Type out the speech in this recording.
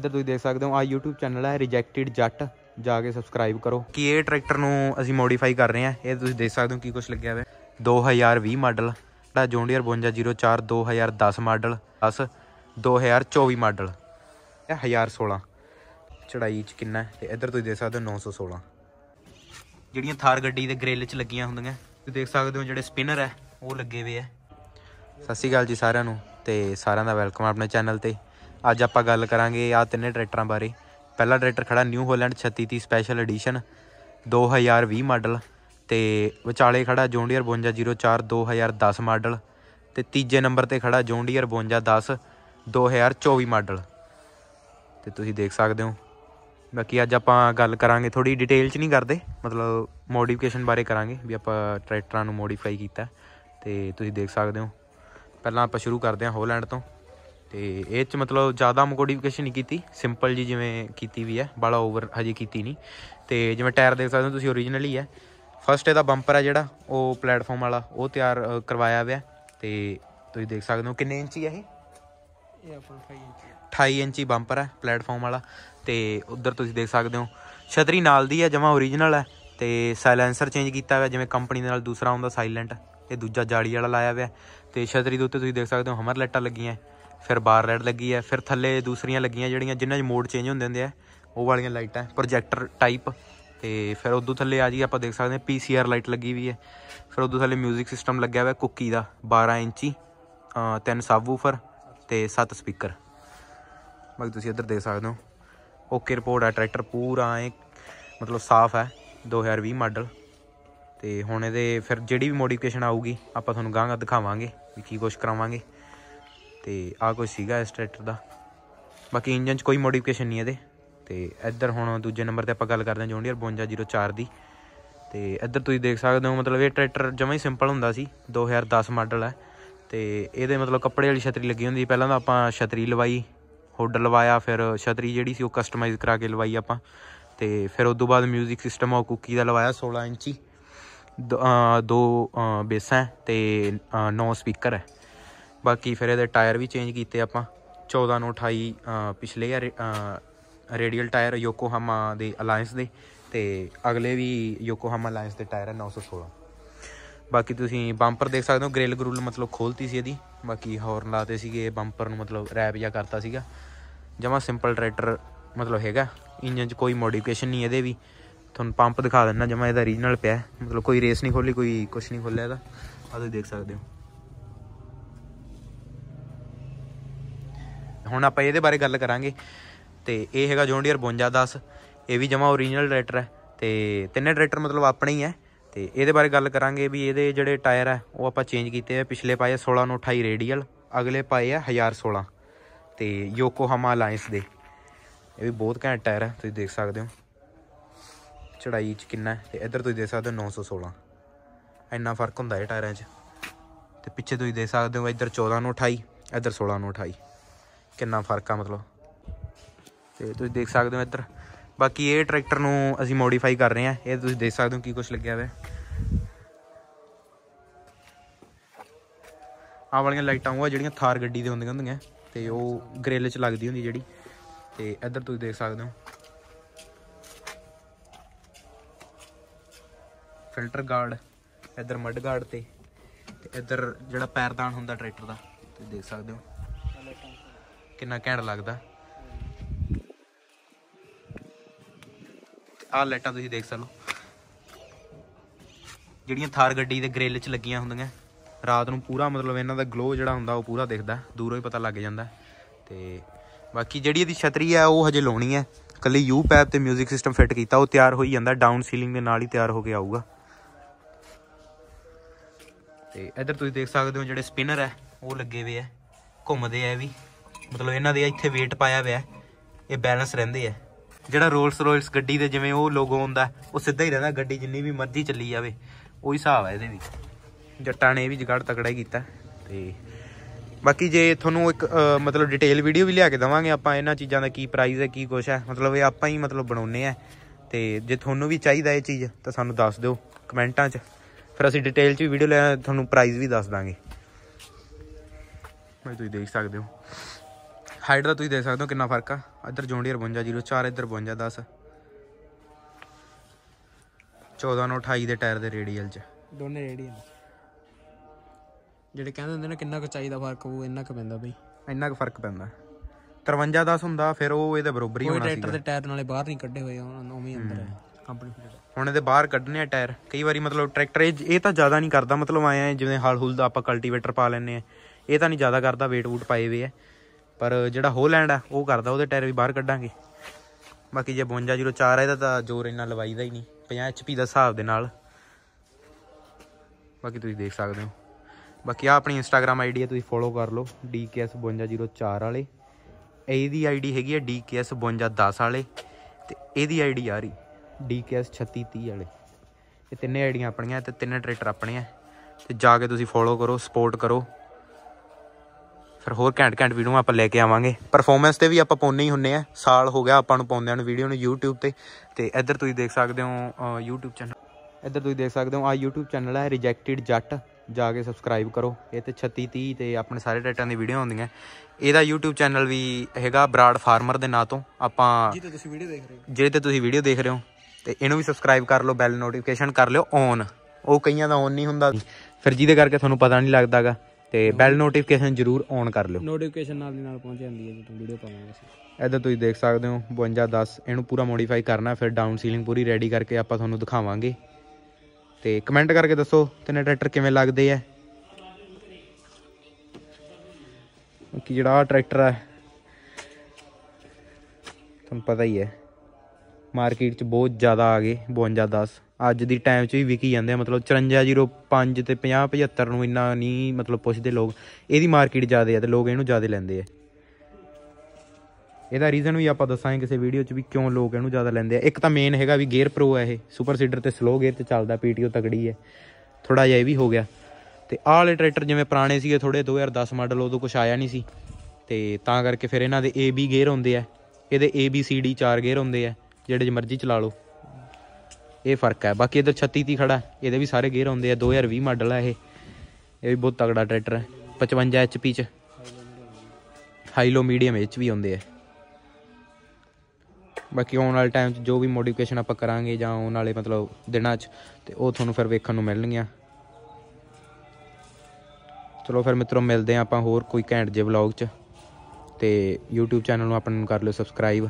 ਇੱਧਰ ਤੁਸੀਂ ਦੇਖ ਸਕਦੇ ਹੋ ਆ YouTube ਚੈਨਲ ਹੈ ਰਿਜੈਕਟਡ ਜੱਟ ਜਾ ਕੇ ਸਬਸਕ੍ਰਾਈਬ ਕਰੋ ਕਿ ਇਹ ਟਰੈਕਟਰ ਨੂੰ ਅਸੀਂ ਮੋਡੀਫਾਈ ਕਰ ਰਹੇ ਹਾਂ ਇਹ ਤੁਸੀਂ ਦੇਖ ਸਕਦੇ ਹੋ ਕੀ ਕੁਝ ਲੱਗਿਆ ਹੋਇਆ 2020 ਮਾਡਲ ਜਿਹੜਾ ਜੌਂਡੀਅਰ 5204 2010 ਮਾਡਲ 10 2024 ਮਾਡਲ ਇਹ 1016 ਚੜਾਈ ਚ ਕਿੰਨਾ ਤੇ ਇੱਧਰ ਤੁਸੀਂ ਦੇਖ ਸਕਦੇ ਹੋ 916 ਜਿਹੜੀਆਂ ਥਾਰ ਗੱਡੀ ਦੇ ਗ੍ਰਿਲ ਚ ਲੱਗੀਆਂ ਹੁੰਦੀਆਂ ਤੁਸੀਂ ਦੇਖ ਸਕਦੇ ਹੋ ਜਿਹੜੇ ਸਪਿਨਰ ਹੈ ਉਹ ਲੱਗੇ ਹੋਏ ਆ ਸਤਿ ਸ਼੍ਰੀ ਅਕਾਲ ਜੀ ਸਾਰਿਆਂ ਨੂੰ ਤੇ ਸਾਰਿਆਂ ਦਾ ਵੈਲਕਮ ਆਪਣੇ ਚੈਨਲ ਤੇ ਅੱਜ ਆਪਾਂ ਗੱਲ ਕਰਾਂਗੇ ਆ ਤਿੰਨੇ ਟਰੈਕਟਰਾਂ ਬਾਰੇ ਪਹਿਲਾ ਟਰੈਕਟਰ ਖੜਾ New Holland 3630 special edition 2020 model ਤੇ ਵਿਚਾਲੇ ਖੜਾ ਜੋਂਡੀਅਰ 5204 2010 ਮਾਡਲ ਤੇ ਤੀਜੇ ਨੰਬਰ ਤੇ ਖੜਾ ਜੋਂਡੀਅਰ 5210 2024 ਮਾਡਲ ਤੇ ਤੁਸੀਂ ਦੇਖ ਸਕਦੇ ਹੋ ਬਾਕੀ ਅੱਜ ਆਪਾਂ ਗੱਲ ਕਰਾਂਗੇ ਥੋੜੀ ਡਿਟੇਲ 'ਚ ਨਹੀਂ ਕਰਦੇ ਮਤਲਬ ਮੋਡੀਫਿਕੇਸ਼ਨ ਬਾਰੇ ਕਰਾਂਗੇ ਵੀ ਆਪਾਂ ਟਰੈਕਟਰਾਂ ਨੂੰ ਮੋਡੀਫਾਈ ਕੀਤਾ ਤੇ ਤੁਸੀਂ ਦੇਖ ਸਕਦੇ ਹੋ ਪਹਿਲਾਂ ਆਪਾਂ ਸ਼ੁਰੂ ਕਰਦੇ ਹਾਂ ਹੋਲੈਂਡ ਤੋਂ ਤੇ ਇਹ ਚ ਮਤਲਬ ਜ਼ਿਆਦਾ ਮੋਡੀਫਿਕੇਸ਼ਨ ਨਹੀਂ ਕੀਤੀ ਸਿੰਪਲ ਜੀ ਜਿਵੇਂ ਕੀਤੀ ਵੀ ਹੈ ਬੜਾ ਓਵਰ ਹਜੇ ਕੀਤੀ ਨਹੀਂ ਤੇ ਜਿਵੇਂ ਟਾਇਰ ਦੇਖ ਸਕਦੇ ਹੋ ਤੁਸੀਂ origignal ਹੀ ਹੈ ਫਸਟ ਇਹਦਾ ਬੰਪਰ ਹੈ ਜਿਹੜਾ ਉਹ ਪਲੇਟਫਾਰਮ ਵਾਲਾ ਉਹ ਤਿਆਰ ਕਰਵਾਇਆ ਹੋਇਆ ਤੇ ਤੁਸੀਂ ਦੇਖ ਸਕਦੇ ਹੋ ਕਿੰਨੇ ਇੰਚੀ ਹੈ ਇਹ ਇਹ ਆਪਣਾ 5 ਇੰਚੀ 28 ਇੰਚੀ ਬੰਪਰ ਹੈ ਪਲੇਟਫਾਰਮ ਵਾਲਾ ਤੇ ਉਧਰ ਤੁਸੀਂ ਦੇਖ ਸਕਦੇ ਹੋ ਛਤਰੀ ਨਾਲ ਦੀ ਹੈ ਜਮਾ origignal ਹੈ ਤੇ ਸਾਇਲੈਂਸਰ ਚੇਂਜ ਕੀਤਾ ਹੋਇਆ ਜਿਵੇਂ ਕੰਪਨੀ ਦੇ ਨਾਲ ਦੂਸਰਾ ਹੁੰਦਾ ਸਾਇਲੈਂਟ ਤੇ ਦੂਜਾ ਜਾਲੀ ਵਾਲਾ ਲਾਇਆ ਹੋਇਆ ਤੇ ਛਤਰੀ ਦੇ ਉੱਤੇ ਤੁਸੀਂ ਦੇਖ ਸਕਦੇ ਹੋ ਹਮਰ ਲਾਈਟਾਂ ਲੱਗੀਆਂ ਫਿਰ ਬਾਰ ਲਾਈਟ ਲੱਗੀ ਹੈ ਫਿਰ ਥੱਲੇ ਦੂਸਰੀਆਂ ਲੱਗੀਆਂ ਜਿਹੜੀਆਂ ਜਿਨ੍ਹਾਂ 'ਚ ਮੋਡ ਚੇਂਜ ਹੁੰਦੇ ਹੁੰਦੇ ਆ ਉਹ ਵਾਲੀਆਂ ਲਾਈਟਾਂ ਪ੍ਰੋਜੈਕਟਰ ਟਾਈਪ ਤੇ ਫਿਰ ਉਦੋਂ ਥੱਲੇ ਆ ਜੀ ਆਪਾਂ ਦੇਖ ਸਕਦੇ ਆ ਪੀਸੀਆਰ ਲਾਈਟ ਲੱਗੀ ਵੀ ਹੈ ਫਿਰ ਉਦੋਂ ਥੱਲੇ 뮤직 ਸਿਸਟਮ ਲੱਗਿਆ ਹੋਇਆ ਕੁੱਕੀ ਦਾ 12 ਇੰਚੀ ਤਿੰਨ ਸਬਵੂਫਰ ਤੇ ਸੱਤ ਸਪੀਕਰ ਬਾਕੀ ਤੁਸੀਂ ਇੱਧਰ ਦੇਖ ਸਕਦੇ ਹੋ ਓਕੇ ਰਿਪੋਰਟ ਆ ਟਰੈਕਟਰ ਪੂਰਾ ਐ ਮਤਲਬ ਸਾਫ਼ ਹੈ 2020 ਮਾਡਲ ਤੇ ਹੁਣ ਇਹਦੇ ਫਿਰ ਜਿਹੜੀ ਵੀ ਮੋਡੀਫਿਕੇਸ਼ਨ ਆਊਗੀ ਆਪਾਂ ਤੁਹਾਨੂੰ ਗਾਂਗਾ ਦਿਖਾਵਾਂਗੇ ਵੀ ਕੀ ਕੁਝ ਕਰਾਵਾਂਗੇ ਤੇ ਆ ਕੋਈ ਸੀਗਾ ਇਸ ਟਰੈਕਟਰ ਦਾ ਬਾਕੀ ਇੰਜਨ 'ਚ ਕੋਈ ਮੋਡੀਫਿਕੇਸ਼ਨ ਨਹੀਂ ਇਹਦੇ ਤੇ ਇੱਧਰ ਹੁਣ ਦੂਜੇ ਨੰਬਰ ਤੇ ਆਪਾਂ ਗੱਲ ਕਰਦੇ ਹਾਂ ਜੌਂਡੀਅਰ 5204 ਦੀ ਤੇ ਇੱਧਰ ਤੁਸੀਂ ਦੇਖ ਸਕਦੇ ਹੋ ਮਤਲਬ ਇਹ ਟਰੈਕਟਰ ਜਮਾ ਹੀ ਸਿੰਪਲ ਹੁੰਦਾ ਸੀ 2010 ਮਾਡਲ ਹੈ ਤੇ ਇਹਦੇ ਮਤਲਬ ਕੱਪੜੇ ਵਾਲੀ ਛਤਰੀ ਲੱਗੀ ਹੁੰਦੀ ਪਹਿਲਾਂ ਤਾਂ ਆਪਾਂ ਛਤਰੀ ਲਵਾਈ ਹੁੱਡ ਲਵਾਇਆ ਫਿਰ ਛਤਰੀ ਜਿਹੜੀ ਸੀ ਉਹ ਕਸਟਮਾਈਜ਼ ਕਰਾ ਕੇ ਲਵਾਈ ਆਪਾਂ ਤੇ ਫਿਰ ਉਸ ਤੋਂ ਬਾਅਦ 뮤직 ਸਿਸਟਮ ਆ ਕੁੱਕੀ ਦਾ ਲਵਾਇਆ 16 ਇੰਚੀ ਦੋ ਬੇਸਾਂ ਤੇ 9 ਸਪੀਕਰ ਹੈ ਬਾਕੀ ਫਿਰ ਇਹਦੇ ਟਾਇਰ ਵੀ ਚੇਂਜ ਕੀਤੇ ਆਪਾਂ 14 ਨੂੰ 28 ਪਿਛਲੇ ਰੇਡੀਅਲ ਟਾਇਰ ਯੋਕੋਹਾਮਾ ਦੇ ਅਲਾਈਅੰਸ ਦੇ ਤੇ ਅਗਲੇ ਵੀ ਯੋਕੋਹਾਮਾ ਅਲਾਈਅੰਸ ਦੇ ਟਾਇਰ ਹੈ 916 ਬਾਕੀ ਤੁਸੀਂ ਬੰਪਰ ਦੇਖ ਸਕਦੇ ਹੋ ਗ੍ਰਿਲ ਗਰੂਲ ਮਤਲਬ ਖੋਲਤੀ ਸੀ ਇਹਦੀ ਬਾਕੀ ਹੋਰ ਲਾਤੇ ਸੀਗੇ ਬੰਪਰ ਨੂੰ ਮਤਲਬ ਰੈਪ ਜਾਂ ਕਰਤਾ ਸੀਗਾ ਜਮਾ ਸਿੰਪਲ ਟਰੈਕਟਰ ਮਤਲਬ ਹੈਗਾ ਇੰਜਨ 'ਚ ਕੋਈ ਮੋਡੀਫਿਕੇਸ਼ਨ ਨਹੀਂ ਇਹਦੇ ਵੀ ਤੁਹਾਨੂੰ ਪੰਪ ਦਿਖਾ ਦਿੰਦਾ ਜਮਾ ਇਹਦਾ ਓਰੀਜਨਲ ਪਿਆ ਮਤਲਬ ਕੋਈ ਰੇਸ ਨਹੀਂ ਖੋਲੀ ਕੋਈ ਕੁਝ ਨਹੀਂ ਖੋਲਿਆ ਇਹਦਾ ਆ ਤੁਸੀਂ ਦੇਖ ਸਕਦੇ ਹੋ ਹੁਣ ਆਪਾਂ ਇਹਦੇ ਬਾਰੇ ਗੱਲ ਕਰਾਂਗੇ ਤੇ ਇਹ ਹੈਗਾ ਜੋਨ ਡੀਅਰ 5210 ਇਹ ਵੀ ਜਮਾ origignal ਟਰੈਕਟਰ ਹੈ ਤੇ ਤਿੰਨੇ ਟਰੈਕਟਰ ਮਤਲਬ ਆਪਣੇ ਹੀ ਹੈ ਤੇ ਇਹਦੇ ਬਾਰੇ ਗੱਲ ਕਰਾਂਗੇ ਵੀ ਇਹਦੇ ਜਿਹੜੇ ਟਾਇਰ ਹੈ ਉਹ ਆਪਾਂ ਚੇਂਜ ਕੀਤੇ ਆ ਪਿਛਲੇ ਪਾਏ 16 ਨੂੰ 28 ਰੇਡੀਅਲ ਅਗਲੇ ਪਾਏ ਆ 1016 ਤੇ ਯੋਕੋਹਾਮਾ ਅਲਾਈਅੰਸ ਦੇ ਇਹ ਵੀ ਬਹੁਤ ਘੈਂਟ ਟਾਇਰ ਹੈ ਤੁਸੀਂ ਦੇਖ ਸਕਦੇ ਹੋ ਚੜਾਈ ਚ ਕਿੰਨਾ ਤੇ ਇੱਧਰ ਤੁਸੀਂ ਦੇਖ ਸਕਦੇ ਹੋ 916 ਇੰਨਾ ਫਰਕ ਹੁੰਦਾ ਹੈ ਟਾਇਰਾਂ 'ਚ ਤੇ ਪਿੱਛੇ ਤੁਸੀਂ ਦੇਖ ਸਕਦੇ ਹੋ ਇੱਧਰ 14 ਨੂੰ 28 ਇੱਧਰ 16 ਨੂੰ 28 ਕਿੰਨਾ ਫਰਕ ਆ ਮਤਲਬ ਤੇ ਤੁਸੀਂ ਦੇਖ ਸਕਦੇ ਹੋ ਇੱਧਰ ਬਾਕੀ ਇਹ ਟਰੈਕਟਰ ਨੂੰ ਅਸੀਂ ਮੋਡੀਫਾਈ ਕਰ ਰਹੇ ਹਾਂ ਇਹ ਤੁਸੀਂ ਦੇਖ ਸਕਦੇ ਹੋ ਕੀ ਕੁਝ ਲੱਗਿਆ ਹੋਇਆ ਆ ਵਾਲੀਆਂ ਲਾਈਟਾਂ ਉਹ ਜਿਹੜੀਆਂ ਥਾਰ ਗੱਡੀ ਦੇ ਹੁੰਦੀਆਂ ਹੁੰਦੀਆਂ ਤੇ ਉਹ ਗ੍ਰਿਲ 'ਚ ਲੱਗਦੀ ਹੁੰਦੀ ਜਿਹੜੀ ਤੇ ਇੱਧਰ ਤੁਸੀਂ ਦੇਖ ਸਕਦੇ ਹੋ ਫਿਲਟਰ ਗਾਰਡ ਇੱਧਰ ਮੱਡ ਗਾਰਡ ਤੇ ਤੇ ਇੱਧਰ ਜਿਹੜਾ ਪੈਰਦਾਨ ਹੁੰਦਾ ਟਰੈਕਟਰ ਦਾ ਤੁਸੀਂ ਦੇਖ ਸਕਦੇ ਹੋ ਕਿੰਨਾ ਘੈਂਟ ਲੱਗਦਾ ਆਹ ਲਾਈਟਾਂ ਤੁਸੀਂ ਦੇਖ ਸਕਦੇ ਹੋ ਜਿਹੜੀਆਂ ਥਾਰ ਗੱਡੀ ਦੇ ਗ੍ਰਿਲ 'ਚ ਲੱਗੀਆਂ ਹੁੰਦੀਆਂ ਰਾਤ ਨੂੰ ਪੂਰਾ ਮਤਲਬ ਇਹਨਾਂ ਦਾ ਗਲੋ ਜਿਹੜਾ ਹੁੰਦਾ ਉਹ ਪੂਰਾ ਦਿਖਦਾ ਦੂਰੋਂ ਹੀ ਪਤਾ ਲੱਗ ਜਾਂਦਾ ਤੇ ਬਾਕੀ ਜਿਹੜੀ ਇਹਦੀ ਛਤਰੀ ਆ ਉਹ ਹਜੇ ਲਾਉਣੀ ਹੈ ਕੱਲੀ ਯੂ ਪੈਪ ਤੇ 뮤직 ਸਿਸਟਮ ਫਿੱਟ ਕੀਤਾ ਉਹ ਤਿਆਰ ਹੋਈ ਜਾਂਦਾ ਡਾਊਨ ਸੀਲਿੰਗ ਦੇ ਨਾਲ ਹੀ ਤਿਆਰ ਹੋ ਕੇ ਆਊਗਾ ਤੇ ਇਧਰ ਤੁਸੀਂ ਦੇਖ ਸਕਦੇ ਹੋ ਜਿਹੜੇ ਸਪਿਨਰ ਹੈ ਉਹ ਲੱਗੇ ਹੋਏ ਆ ਘੁੰਮਦੇ ਆ ਵੀ ਮਤਲਬ ਇਹਨਾਂ ਦੇ ਇੱਥੇ weight ਪਾਇਆ ਹੋਇਆ ਇਹ ਬੈਲੈਂਸ ਰਹਿੰਦੇ ਆ ਜਿਹੜਾ ਰੋਲਸ ਰੋਇਲਸ ਗੱਡੀ ਦੇ ਜਿਵੇਂ ਉਹ ਲੋਗੋ ਹੁੰਦਾ ਉਹ ਸਿੱਧਾ ਹੀ ਰਹਿੰਦਾ ਗੱਡੀ ਜਿੰਨੀ ਵੀ ਮਰਜ਼ੀ ਚੱਲੀ ਜਾਵੇ ਉਹ ਹੀ ਹਿਸਾਬ ਹੈ ਇਹਦੇ ਵੀ ਜੱਟਾਂ ਨੇ ਇਹ ਵੀ ਜਗੜ ਤਕੜਾ ਹੀ ਕੀਤਾ ਤੇ ਬਾਕੀ ਜੇ ਤੁਹਾਨੂੰ ਇੱਕ ਮਤਲਬ ਡਿਟੇਲ ਵੀਡੀਓ ਵੀ ਲਿਆ ਕੇ ਦਵਾਂਗੇ ਆਪਾਂ ਇਹਨਾਂ ਚੀਜ਼ਾਂ ਦਾ ਕੀ ਪ੍ਰਾਈਸ ਹੈ ਕੀ ਕੁਛ ਹੈ ਮਤਲਬ ਇਹ ਆਪਾਂ ਹੀ ਮਤਲਬ ਬਣਾਉਨੇ ਆ ਤੇ ਜੇ ਤੁਹਾਨੂੰ ਵੀ ਚਾਹੀਦਾ ਇਹ ਚੀਜ਼ ਤਾਂ ਸਾਨੂੰ ਦੱਸ ਦਿਓ ਕਮੈਂਟਾਂ 'ਚ ਫਿਰ ਅਸੀਂ ਡਿਟੇਲ 'ਚ ਵੀਡੀਓ ਲੈ ਤੁਹਾਨੂੰ ਪ੍ਰਾਈਸ ਵੀ ਦੱਸ ਦਾਂਗੇ ਮੈਂ ਤੁਸੀਂ ਦੇਖ ਸਕਦੇ ਹੋ ਹਾਈਟ ਦਾ ਤੁਸੀਂ ਦੇਖ ਸਕਦੇ ਹੋ ਕਿੰਨਾ ਫਰਕ ਆ ਇੱਧਰ ਜੌਂਡੀਅਰ 52 04 ਇੱਧਰ 52 10 14 ਨੂੰ 28 ਦੇ ਟਾਇਰ ਦੇ ਰੇਡੀਅਲ ਚ ਦੋਨੇ ਰੇਡੀਅਲ ਜਿਹੜੇ ਕਹਿੰਦੇ ਹੁੰਦੇ ਨੇ ਕਿੰਨਾ ਕੁ ਚਾਹੀਦਾ ਫਰਕ ਉਹ ਇੰਨਾ ਕੁ ਪੈਂਦਾ ਬਈ ਇੰਨਾ ਕੁ ਫਰਕ ਪੈਂਦਾ 53 10 ਹੁੰਦਾ ਫਿਰ ਉਹ ਇਹਦੇ ਬਰੋਬਰ ਹੀ ਹੋਣਾ ਸੀ ਟਰੈਕਟਰ ਦੇ ਟਾਇਰ ਨਾਲੇ ਬਾਹਰ ਨਹੀਂ ਕੱਢੇ ਹੋਏ ਉਹਨਾਂ ਉਵੇਂ ਅੰਦਰ ਹੈ ਕੰਪਨੀ ਹੁਣ ਇਹਦੇ ਬਾਹਰ ਕੱਢਨੇ ਆ ਟਾਇਰ ਕਈ ਵਾਰੀ ਮਤਲਬ ਟਰੈਕਟਰ ਇਹ ਤਾਂ ਜ਼ਿਆਦਾ ਨਹੀਂ ਕਰਦਾ ਮਤਲਬ ਆਇਆ ਜਿਵੇਂ ਹਾਲ ਹੁਲ ਦਾ ਆਪਾਂ ਕਲਟੀਵੇਟਰ ਪਾ ਲੈਨੇ ਆ ਇਹ ਤਾਂ ਨਹੀਂ ਜ਼ਿਆਦਾ ਕਰਦਾ ਵੇਟ ਵੂਟ ਪਾਏ ਹੋਏ ਆ ਪਰ ਜਿਹੜਾ ਹੋਲੈਂਡ ਆ ਉਹ ਕਰਦਾ ਉਹਦੇ ਟਾਇਰ ਵੀ ਬਾਹਰ ਕੱਢਾਂਗੇ ਬਾਕੀ ਜੇ 5204 ਇਹਦਾ ਤਾਂ ਜ਼ੋਰ ਇੰਨਾ ਲਵਾਈਦਾ ਹੀ ਨਹੀਂ 50 ਐਚਪੀ ਦਾ ਹਿਸਾਬ ਦੇ ਨਾਲ ਬਾਕੀ ਤੁਸੀਂ ਦੇਖ ਸਕਦੇ ਹੋ ਬਾਕੀ ਆ ਆਪਣੀ ਇੰਸਟਾਗ੍ਰam ਆਈਡੀ ਹੈ ਤੁਸੀਂ ਫੋਲੋ ਕਰ ਲਓ dks5204 ਵਾਲੇ ਇਹਦੀ ਆਈਡੀ ਹੈਗੀ ਹੈ dks5210 ਵਾਲੇ ਤੇ ਇਹਦੀ ਆਈਡੀ ਆ ਰਹੀ dks3630 ਵਾਲੇ ਇਹ ਤਿੰਨੇ ਆਈਡੀਆਂ ਆਪਣੀਆਂ ਤੇ ਤਿੰਨੇ ਟਰੈਕਟਰ ਆਪਣੇ ਆ ਤੇ ਜਾ ਕੇ ਤੁਸੀਂ ਫੋਲੋ ਕਰੋ ਸਪੋਰਟ ਕਰੋ ਫਿਰ ਹੋਰ ਘੈਂਟ ਘੈਂਟ ਵੀਡੀਓ ਆਪਾਂ ਲੈ ਕੇ ਆਵਾਂਗੇ ਪਰਫਾਰਮੈਂਸ ਤੇ ਵੀ ਆਪਾਂ ਪਾਉਨੇ ਹੀ ਹੁੰਨੇ ਆ ਸਾਲ ਹੋ ਗਿਆ ਆਪਾਂ ਨੂੰ ਪਾਉਂਦਿਆਂ ਨੂੰ ਵੀਡੀਓ ਨੂੰ YouTube ਤੇ ਤੇ ਇੱਧਰ ਤੁਸੀਂ ਦੇਖ ਸਕਦੇ ਹੋ YouTube ਚੈਨਲ ਇੱਧਰ ਤੁਸੀਂ ਦੇਖ ਸਕਦੇ ਹੋ ਆ YouTube ਚੈਨਲ ਹੈ ਰਿਜੈਕਟਡ ਜੱਟ ਜਾ ਕੇ ਸਬਸਕ੍ਰਾਈਬ ਕਰੋ ਇਹ ਤੇ 36 30 ਤੇ ਆਪਣੇ ਸਾਰੇ ਡਾਟਾਂ ਦੀ ਵੀਡੀਓ ਆਉਂਦੀਆਂ ਇਹਦਾ YouTube ਚੈਨਲ ਵੀ ਹੈਗਾ ਬਰਾਡ ਫਾਰਮਰ ਦੇ ਨਾਂ ਤੋਂ ਆਪਾਂ ਜਿਹਦੇ ਤੁਸੀਂ ਵੀਡੀਓ ਦੇਖ ਰਹੇ ਹੋ ਜਿਹਦੇ ਤੇ ਤੁਸੀਂ ਵੀਡੀਓ ਦੇਖ ਰਹੇ ਹੋ ਤੇ ਇਹਨੂੰ ਵੀ ਸਬਸਕ੍ਰਾਈਬ ਕਰ ਲਓ ਬੈਲ ਨੋਟੀਫਿਕੇਸ਼ਨ ਕਰ ਲਿਓ ਔਨ ਉਹ ਕਈਆਂ ਦਾ ਔਨ ਨਹੀਂ ਹੁੰਦਾ ਫਿਰ ਜਿਹਦੇ ਕਰਕੇ ਤੁਹਾਨੂੰ ਪਤਾ ਨਹੀਂ ਲੱਗਦਾਗਾ ਤੇ ਬੈਲ ਨੋਟੀਫਿਕੇਸ਼ਨ ਜਰੂਰ ਔਨ ਕਰ ਲਿਓ ਨੋਟੀਫਿਕੇਸ਼ਨ ਨਾਲ ਦੀ ਨਾਲ ਪਹੁੰਚ ਜਾਂਦੀ ਹੈ ਜਦੋਂ ਵੀਡੀਓ ਪਾਵਾਂਗੇ ਅਸੀਂ ਇਧਰ ਤੁਸੀਂ ਦੇਖ ਸਕਦੇ ਹੋ 5210 ਇਹਨੂੰ ਪੂਰਾ ਮੋਡੀਫਾਈ ਕਰਨਾ ਫਿਰ ਡਾਊਨ ਸੀਲਿੰਗ ਪੂਰੀ ਰੈਡੀ ਕਰਕੇ ਆਪਾਂ ਤੁਹਾਨੂੰ ਦਿਖਾਵਾਂਗੇ ਤੇ ਕਮੈਂਟ ਕਰਕੇ ਦੱਸੋ ਤਿੰਨੇ ਟਰੈਕਟਰ ਕਿਵੇਂ ਲੱਗਦੇ ਆ ਕਿ ਜਿਹੜਾ ਆ ਟਰੈਕਟਰ ਹੈ ਤੁਹਾਨੂੰ ਪਤਾ ਹੀ ਹੈ ਮਾਰਕੀਟ 'ਚ ਬਹੁਤ ਜ਼ਿਆਦਾ ਆ ਗਏ 5210 ਅੱਜ ਦੀ ਟਾਈਮ 'ਚ ਵੀ ਵਿਕੀ ਜਾਂਦੇ ਆ ਮਤਲਬ 5405 ਤੇ 50 75 ਨੂੰ ਇੰਨਾ ਨਹੀਂ ਮਤਲਬ ਪੁੱਛਦੇ ਲੋਕ ਇਹਦੀ ਮਾਰਕੀਟ ਜ਼ਿਆਦੇ ਆ ਤੇ ਲੋਕ ਇਹਨੂੰ ਜ਼ਿਆਦਾ ਲੈਂਦੇ ਆ ਇਹਦਾ ਰੀਜ਼ਨ ਵੀ ਆਪਾਂ ਦੱਸਾਂਗੇ ਕਿਸੇ ਵੀਡੀਓ 'ਚ ਵੀ ਕਿਉਂ ਲੋਕ ਇਹਨੂੰ ਜ਼ਿਆਦਾ ਲੈਂਦੇ ਆ ਇੱਕ ਤਾਂ ਮੇਨ ਹੈਗਾ ਵੀ ਗੇਅਰ ਪ੍ਰੋ ਹੈ ਇਹ ਸੁਪਰ ਸੀਡਰ ਤੇ ਸਲੋ ਗੇਅਰ ਤੇ ਚੱਲਦਾ ਪੀਟੀਓ ਤਗੜੀ ਹੈ ਥੋੜਾ ਜਿਹਾ ਇਹ ਵੀ ਹੋ ਗਿਆ ਤੇ ਆਹ ਵਾਲੇ ਟਰੈਕਟਰ ਜਿਵੇਂ ਪੁਰਾਣੇ ਸੀਗੇ ਥੋੜੇ 2010 ਮਾਡਲ ਉਦੋਂ ਕੁਝ ਆਇਆ ਨਹੀਂ ਸੀ ਤੇ ਤਾਂ ਕਰਕੇ ਫਿਰ ਇਹਨਾਂ ਦੇ ਏਬੀ ਗੇਅਰ ਹੁੰਦੇ ਆ ਇਹਦੇ ਏਬੀਸੀਡੀ ਚਾਰ ਗੇਅਰ ਹੁੰਦੇ ਆ ਜਿਹੜੇ ਮਰਜ਼ੀ ਚਲਾ ਲਓ ਇਹ ਫਰਕ ਹੈ ਬਾਕੀ ਇਧਰ 36 ਤੀ ਖੜਾ ਇਹਦੇ ਵੀ ਸਾਰੇ ਗੇਅਰ ਆਉਂਦੇ ਆ 2020 ਮਾਡਲ ਆ ਇਹ ਇਹ ਵੀ ਬਹੁਤ ਤਗੜਾ ਟਰੈਕਟਰ ਹੈ 55 ਐਚਪੀ ਚ ਹਾਈ ਲੋ ਮੀਡੀਅਮ ਐਚ ਵੀ ਆਉਂਦੇ ਆ ਬਾਕੀ ਆਉਣ ਵਾਲੇ ਟਾਈਮ 'ਚ ਜੋ ਵੀ ਮੋਡੀਫਿਕੇਸ਼ਨ ਆਪਾਂ ਕਰਾਂਗੇ ਜਾਂ ਆਉਣ ਵਾਲੇ ਮਤਲਬ ਦਿਨਾਂ 'ਚ ਤੇ ਉਹ ਤੁਹਾਨੂੰ ਫਿਰ ਵੇਖਣ ਨੂੰ ਮਿਲਣਗੀਆਂ ਚਲੋ ਫਿਰ ਮਿੱਤਰੋ ਮਿਲਦੇ ਆਪਾਂ ਹੋਰ ਕੋਈ ਘੈਂਟ ਜੇ ਵਲੌਗ 'ਚ ਤੇ YouTube ਚੈਨਲ ਨੂੰ ਆਪਾਂ ਨੂੰ ਕਰ ਲਿਓ ਸਬਸਕ੍ਰਾਈਬ